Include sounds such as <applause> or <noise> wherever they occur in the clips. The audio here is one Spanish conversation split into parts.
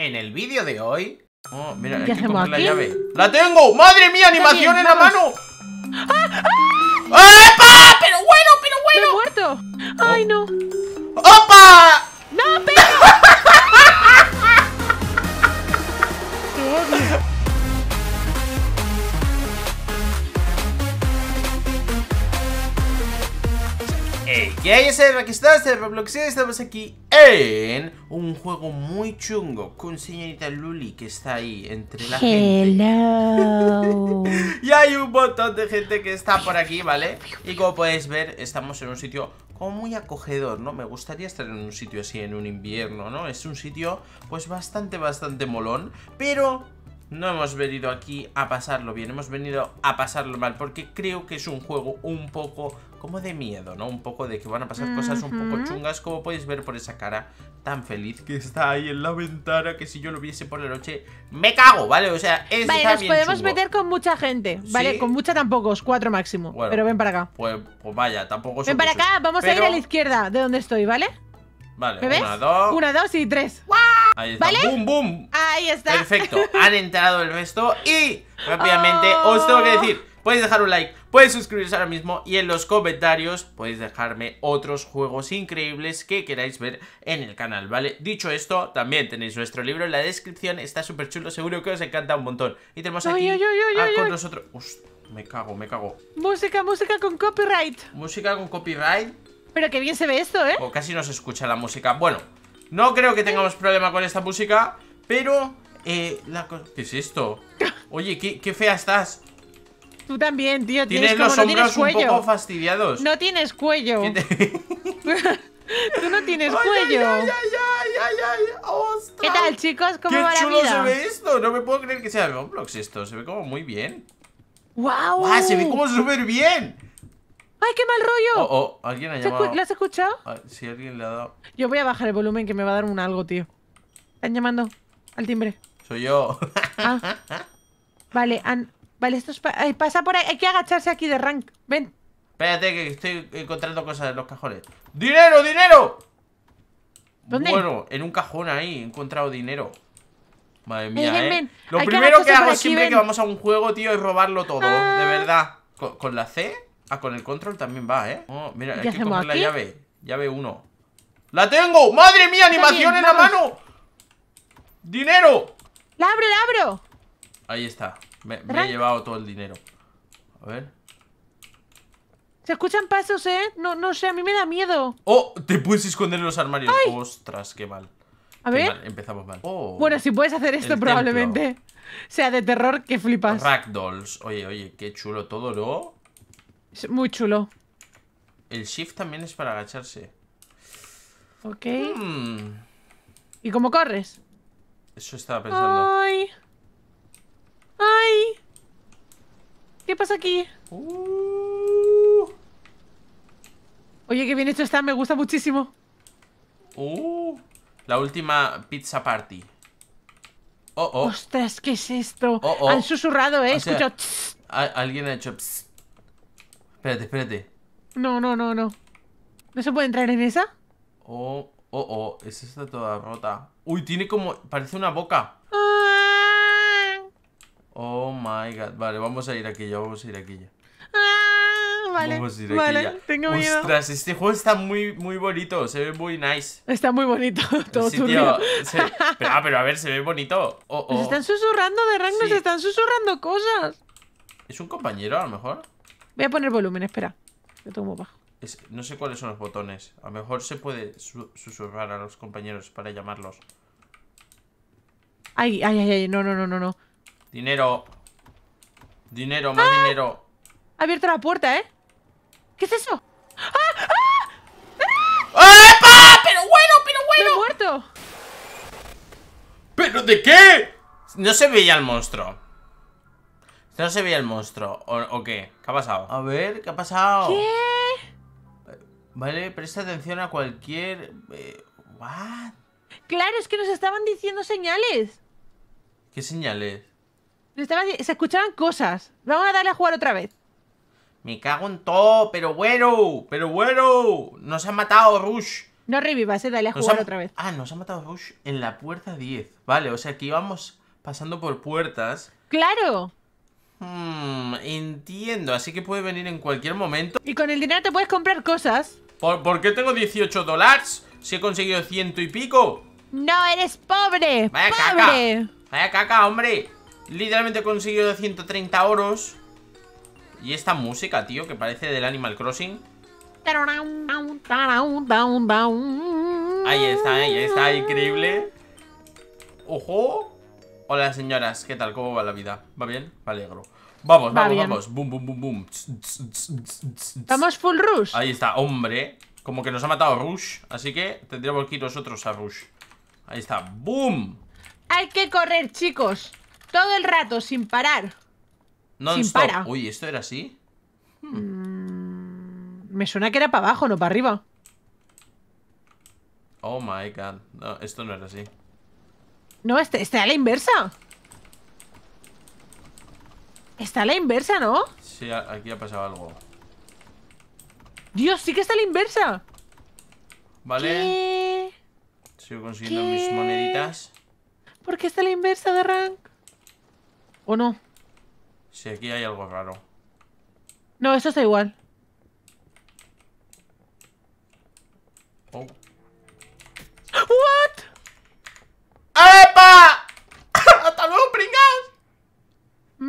En el vídeo de hoy... Oh, mira, la llave. ¡La tengo! ¡Madre mía, animación en la mano! ¡Ah! ¡Ah! ¡Ah! ¡Ah! ¡Epa! ¡Pero bueno, pero bueno! Me muerto! ¡Ay, no! ¡Opa! ¡No, pero! <laughs> ¡Ey! ¿Qué hay? Ese Raquistas, De Robloxeo, estamos aquí un juego muy chungo con señorita Luli que está ahí entre la gente. <laughs> y hay un montón de gente que está por aquí, ¿vale? Y como podéis ver, estamos en un sitio como muy acogedor, ¿no? Me gustaría estar en un sitio así en un invierno, ¿no? Es un sitio, pues, bastante, bastante molón, pero no hemos venido aquí a pasarlo bien, hemos venido a pasarlo mal, porque creo que es un juego un poco como de miedo, ¿no? Un poco de que van a pasar cosas un poco chungas, como podéis ver por esa cara tan feliz que está ahí en la ventana, que si yo lo viese por la noche, me cago, ¿vale? O sea, es... Vale, nos podemos meter con mucha gente, ¿vale? Con mucha tampoco, es cuatro máximo, pero ven para acá. Pues, pues vaya, tampoco... Ven para acá, vamos a ir a la izquierda de donde estoy, ¿vale? Vale, una, dos. Una, dos y tres. ¡Wow! Ahí está. boom, ¡Bum, bum! Ahí está. Perfecto. <laughs> Han entrado el resto y rápidamente oh. os tengo que decir podéis dejar un like, podéis suscribiros ahora mismo y en los comentarios podéis dejarme otros juegos increíbles que queráis ver en el canal, ¿vale? Dicho esto, también tenéis nuestro libro en la descripción, está súper chulo, seguro que os encanta un montón. Y tenemos aquí ah, con nosotros... Ust, me cago, me cago. Música, música con copyright. Música con copyright. Pero qué bien se ve esto, ¿eh? O casi no se escucha la música. Bueno, no creo que tengamos problema con esta música, pero... Eh, la ¿Qué es esto? Oye, qué, fea estás. Tú también, tío. Tienes, los hombros un poco fastidiados. No tienes cuello. <laughs> Tú no tienes <laughs> ay, cuello. Ay, ay, ay, ¿Qué tal, chicos? ¿Cómo va la vida? se ve esto! No me puedo creer que sea de Roblox esto. Se ve como muy bien. ¡Wow! ¡Wow! Se ve como súper bien. ¡Ay, qué mal rollo! Oh, oh has escuchado? si alguien le ha dado... Yo voy a bajar el volumen que me va a dar un algo, tío. Están llamando al timbre. Soy yo. Ah. <laughs> Vale, han... vale, esto es... Eh, pasa por ahí. Hay que agacharse aquí de rank. Ven. Espérate, que estoy encontrando cosas en los cajones. ¡Dinero, dinero! ¿Dónde? Bueno, en un cajón ahí he encontrado dinero. Madre mía, ¿eh? Lo primero que, hago siempre que vamos a un juego, tío, es robarlo todo, ah. de verdad. ¿Con, ¿Con la C? Ah, con el control también va, ¿eh? Oh, mira, hay que coger la llave. Llave 1. ¡La tengo! ¡Madre mía! ¡Animación en la mano! ¡Dinero! ¡La abro, la abro! Ahí está. Me, he llevado todo el dinero. A ver. Se escuchan pasos, ¿eh? No, no sé, a mí me da miedo. ¡Oh! Te puedes esconder en los armarios. ¡Ostras, qué mal! A ver. Empezamos mal. Oh. bueno, si puedes hacer esto, probablemente. Sea de terror que flipas. Ragdolls. Oye, oye, qué chulo todo, ¿no? Es muy chulo. El shift también es para agacharse. Ok. Hmm. ¿Y cómo corres? Eso estaba pensando. ¡Ay! ¡Ay! ¿Qué pasa aquí? Uh. Oye, qué bien hecho está, me gusta muchísimo. Uh. La última pizza party. Oh, oh. Ostras, ¿qué es esto? Oh, oh. Han susurrado, eh. Alguien ha hecho. Espérate, espérate. No, no, no, no. ¿No se puede entrar en esa? Oh, oh, oh. Esa está toda rota. Uy, tiene como... Parece una boca. Ah. Oh my god. Vale, vamos a ir aquí ya, vamos a ir aquí ya. Ah, vale, vamos a ir aquí ya. tengo miedo. este juego está muy, muy bonito, se ve muy nice. Está muy bonito, <laughs> todo sí, pero, ah, pero a ver, se ve bonito. Oh, se oh. están susurrando de rango, se están susurrando cosas. ¿Es un compañero a lo mejor? Voy a poner volumen, espera. Lo no sé cuáles son los botones. A lo mejor se puede susurrar a los compañeros para llamarlos. Ay, ay, ay, ay. No, no, no, no, no. Dinero. Dinero, más ¡Ah! dinero. Ha abierto la puerta, ¿eh? ¿Qué es eso? ¡Ah! ¡Ah! ¡Ah! ¡Pero bueno, pero bueno! muerto! ¿Pero de qué? No se veía el monstruo. No se veía el monstruo. ¿O, qué? ¿Qué ha pasado? A ver, ¿qué ha pasado? ¿Qué? Vale, presta atención a cualquier... Eh, Claro, es que nos estaban diciendo señales. ¿Qué señales? se escuchaban cosas. Vamos a darle a jugar otra vez. Me cago en todo, pero bueno, pero bueno. Nos han matado, Rush. No revivas, eh, dale a jugar otra vez. Ah, nos ha matado Rush en la puerta 10. Vale, o sea que íbamos pasando por puertas. Claro. Hmm, entiendo, así que puede venir en cualquier momento. Y con el dinero te puedes comprar cosas. ¿Por, qué tengo 18 dólares? Si he conseguido ciento y pico. No, eres pobre. Vaya caca. Vaya caca, hombre. Literalmente he conseguido 130 oros. Y esta música, tío, que parece del Animal Crossing. Ahí está, ahí está, increíble. Ojo. Hola señoras, ¿qué tal? ¿Cómo va la vida? ¿Va bien? Me alegro. Vamos, vamos, vamos. Boom, boom, boom, boom. Vamos full rush. Ahí está, hombre. Como que nos ha matado Rush, así que tendríamos que ir nosotros a Rush. Ahí está, ¡boom! Hay que correr, chicos. Todo el rato, sin parar. No sin stop. Uy, ¿esto era así? Hmm. Mm, me suena que era para abajo, no para arriba. Oh my god. No, esto no era así. No, está a la inversa. Está a la inversa, ¿no? Sí, aquí ha pasado algo. Dios, sí que está a la inversa. Vale. Sí, Sigo consiguiendo mis moneditas. ¿Por qué está a la inversa de rank? ¿O no? Sí, aquí hay algo raro. No, eso está igual. Oh.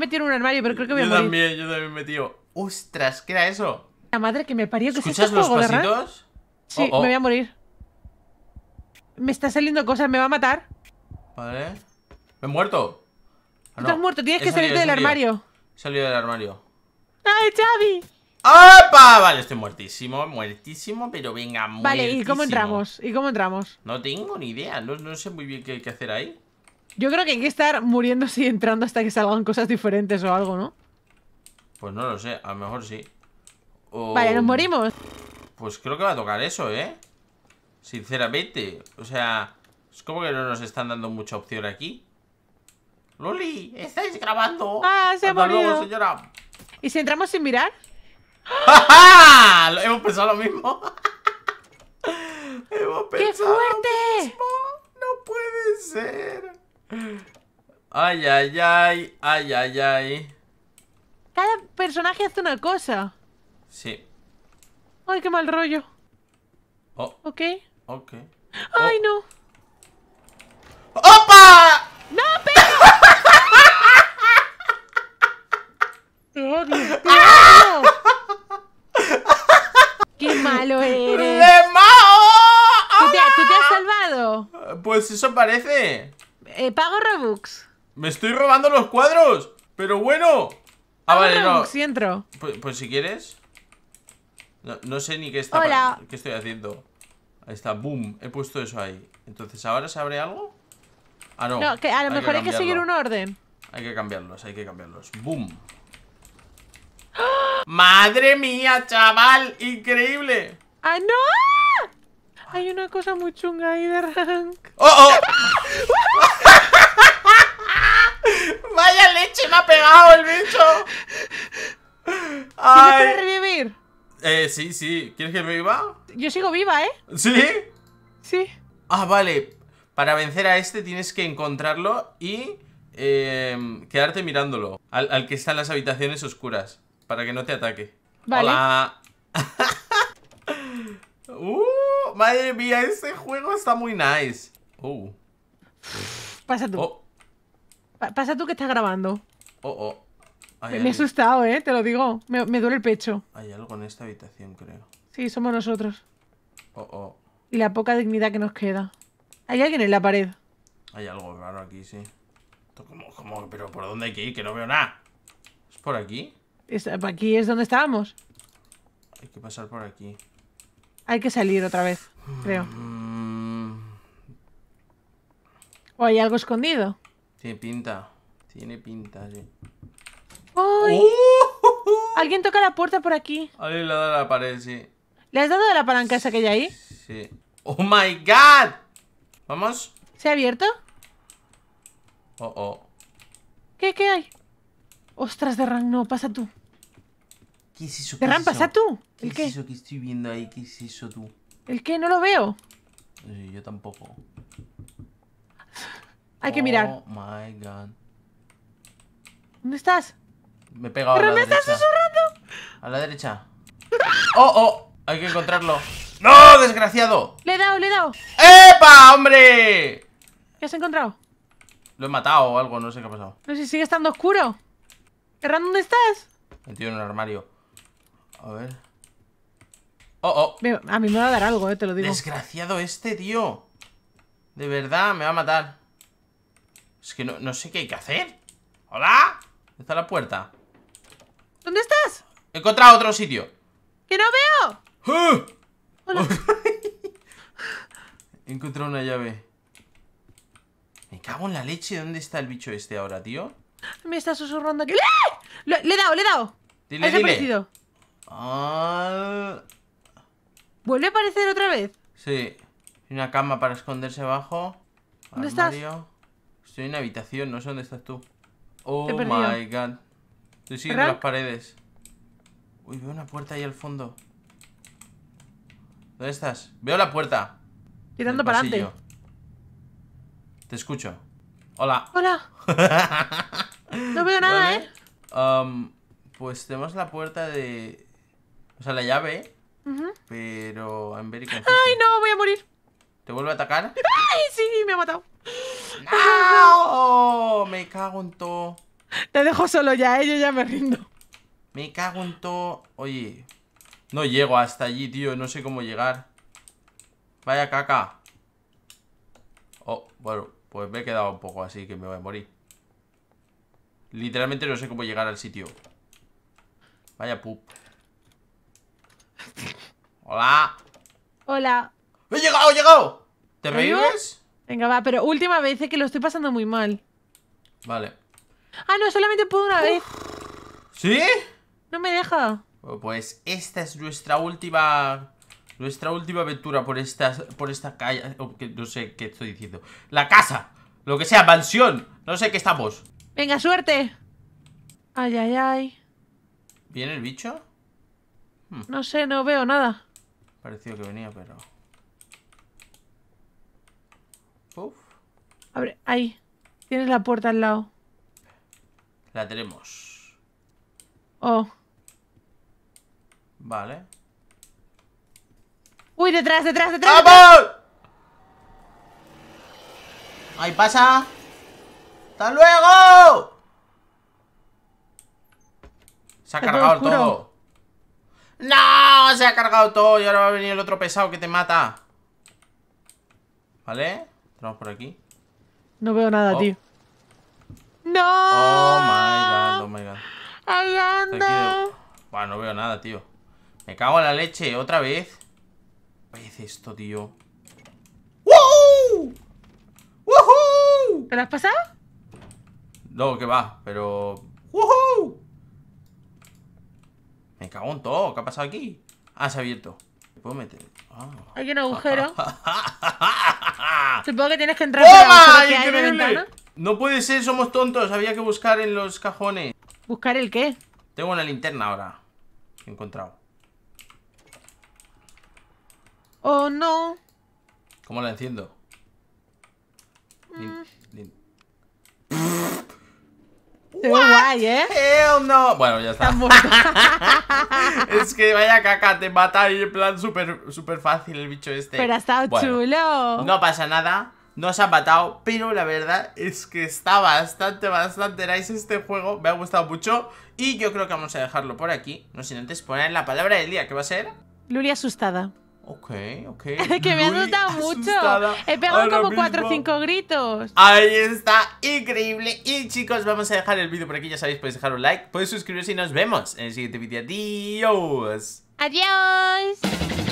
metido un armario, pero creo que voy a yo también, yo también me he metido. ¡Ostras! ¿Qué era eso? La madre que me parió. ¿Escuchas los pasitos? Sí, oh, oh. me voy a morir. Me está saliendo cosas, me va a matar. Vale. Me he muerto. Ah, Estás muerto, tienes que salir del armario. He del armario. ¡Ay, Xavi! ¡Opa! Vale, estoy muertísimo, muertísimo, pero venga, muertísimo. Vale, ¿y cómo entramos? ¿Y cómo entramos? No tengo ni idea, no, sé muy bien qué, qué hacer ahí. Yo creo que hay que estar muriéndose y entrando hasta que salgan cosas diferentes o algo, ¿no? Pues no lo sé, a lo mejor sí. Vale, nos morimos. Pues creo que va a tocar eso, ¿eh? Sinceramente. O sea, es como que no nos están dando mucha opción aquí. ¡Loli! ¡Estáis grabando! ¡Ah, se ha morido! Luego, señora. ¿Y si entramos sin mirar? ¡Ja! <laughs> Hemos pensado lo mismo. <laughs> ¡Qué fuerte! No puede ser. Ay, ay, ay, ay, ay, ay. Cada personaje hace una cosa. Sí. Ay, qué mal rollo. Oh. Ok. Ok. Ay, oh. no. ¡Opa! ¡No, pero! <laughs> ¡Te odio! ¡Qué malo eres! ¡Le mao! ¿Tú te has ¡Ah! salvado? Pues eso parece. Eh, pago Robux. ¡Me estoy robando los cuadros! ¡Pero bueno! Ah, vale, no. entro. Pues, pues, si quieres. No, sé ni qué está. ¿Qué estoy haciendo? Ahí está, boom. He puesto eso ahí. Entonces, ¿ahora se abre algo? Ah, no. No, que a lo mejor hay que seguir un orden. Hay que cambiarlos, hay que cambiarlos. ¡Boom! ¡Ah! ¡Madre mía, chaval! ¡Increíble! ¡Ah, no! Hay una cosa muy chunga ahí de rank. ¡Oh, oh! <laughs> vaya leche me ha pegado el bicho. ¿Quieres revivir? Eh, sí, sí. ¿Quieres que reviva? viva? Yo sigo viva, ¿eh? ¿Sí? Sí. Ah, vale. Para vencer a este tienes que encontrarlo y em, quedarte mirándolo. Al, al, que está en las habitaciones oscuras. Para que no te ataque. Vale. Hola. <laughs> uh, madre mía, este juego está muy nice. Oh. Pasa tú. Oh. Pasa tú que estás grabando. Oh, oh. me, he asustado, ¿eh? Te lo digo. Me, duele el pecho. Hay algo en esta habitación, creo. Sí, somos nosotros. Oh, y la poca dignidad que nos queda. Hay alguien en la pared. Hay algo raro aquí, sí. ¿Cómo, pero por dónde hay que ir? Que no veo nada. ¿Es por aquí? aquí es donde estábamos. Hay que pasar por aquí. Hay que salir otra vez, creo. Mm. ¿O hay algo escondido? Tiene pinta. Tiene pinta, sí. ¡Ay! ¡Oh! Alguien toca la puerta por aquí. Alguien le ha dado la pared, sí. ¿Le has dado a la palanca esa que hay ahí? Sí. ¡Oh my god! ¿Vamos? ¿Se ha abierto? Oh, oh. ¿Qué, qué hay? Ostras, de ran, no, pasa tú. ¿Qué es eso? Derran, pasa tú. ¿Qué ¿El es eso que estoy viendo ahí? ¿Qué es eso tú? ¿El qué? No lo veo. Sí, eh, yo tampoco. Hay que mirar. Oh my god. ¿Dónde estás? Me he pegado a la me derecha. estás susurrando! A la derecha. ¡Oh, oh! Hay que encontrarlo. ¡No, desgraciado! Le he dado, le he dado. ¡Epa, hombre! ¿Qué has encontrado? Lo he matado o algo, no sé qué ha pasado. Pero si sigue estando oscuro. Erran, ¿dónde estás? Metido en un armario. A ver. ¡Oh, oh! A mí me va a dar algo, eh, te lo digo. Desgraciado este, tío. De verdad, me va a matar. Es que no, sé qué hay que hacer. ¿Hola? ¿Dónde está la puerta? ¿Dónde estás? He encontrado otro sitio. ¡Que no veo! ¡Ah! Hola. <laughs> He encontrado una llave. Me cago en la leche. ¿Dónde está el bicho este ahora, tío? Me está susurrando aquí ¡Ah! Le, he dado, le he dado. Dile, ha Dile. Ah. ¿Vuelve a aparecer otra vez? Sí. Una cama para esconderse abajo. ¿Dónde estás? Estoy en una habitación, no sé dónde estás tú. Oh my god. Estoy siguiendo las paredes. Uy, veo una puerta ahí al fondo. ¿Dónde estás? Veo la puerta. Tirando para adelante. Te escucho. Hola. Hola. <laughs> no veo nada, ¿eh? Um, pues tenemos la puerta de... O sea, la llave. ¿eh? Pero... Ay, no, voy a morir. ¿Te vuelve a atacar? Ay, sí, me ha matado. ¡No! Me cago en todo. Te dejo solo ya, ¿eh? yo ya me rindo. Me cago en todo. Oye, no llego hasta allí, tío. No sé cómo llegar. Vaya caca. Oh, bueno, pues me he quedado un poco así que me voy a morir. Literalmente no sé cómo llegar al sitio. Vaya pup. Hola. Hola. ¡He llegado, he llegado! ¿Te revives? Venga, va, pero última vez, que lo estoy pasando muy mal. Vale. Ah, no, solamente puedo una vez. ¿Sí? No me deja. Oh, pues esta es nuestra última... Nuestra última aventura por esta, por esta calle... Oh, no sé qué estoy diciendo. La casa. Lo que sea, mansión. No sé qué estamos. Venga, suerte. Ay, ay, ay. ¿Viene el bicho? Hmm. No sé, no veo nada. Pareció que venía, pero... Abre, ahí. Tienes la puerta al lado. La tenemos. Oh. Vale. Uy, detrás, detrás, detrás. ¡Vamos! Ahí pasa. ¡Hasta luego! Se ha cargado todo. ¡No! Se ha cargado todo y ahora va a venir el otro pesado que te mata. ¿Vale? Vamos por aquí. No veo nada, oh. tío. ¡No! Oh my god, oh my god. Ahí anda. Bueno, no veo nada, tío. Me cago en la leche, otra vez. ¿Qué es esto, tío? ¡Woohoo! ¡Woohoo! ¿Te has pasado? No, que va, pero. ¡Woohoo! Me cago en todo, ¿qué ha pasado aquí? Ah, se ha abierto. ¿Me puedo meter? Ah. Hay un agujero. <laughs> Ah. Supongo que tienes que entrar No puede ser, somos tontos. Había que buscar en los cajones. ¿Buscar el qué? Tengo una linterna ahora. He encontrado. Oh, no. ¿Cómo la enciendo? Mm. ¿eh? Hell no. Bueno, ya está. <laughs> es que vaya caca, te mata ahí en plan súper super fácil el bicho este. Pero ha estado chulo. No pasa nada. nos se ha matado, pero la verdad es que está bastante, bastante nice este juego. Me ha gustado mucho. Y yo creo que vamos a dejarlo por aquí. No sin antes poner la palabra del día, que va a ser. Luria asustada. Ok, ok. <laughs> que me ha gustado <laughs> mucho. He pegado como 4 o 5 gritos. Ahí está, increíble. Y chicos, vamos a dejar el vídeo por aquí. Ya sabéis, podéis dejar un like, podéis suscribirse y nos vemos en el siguiente vídeo. Adiós. Adiós.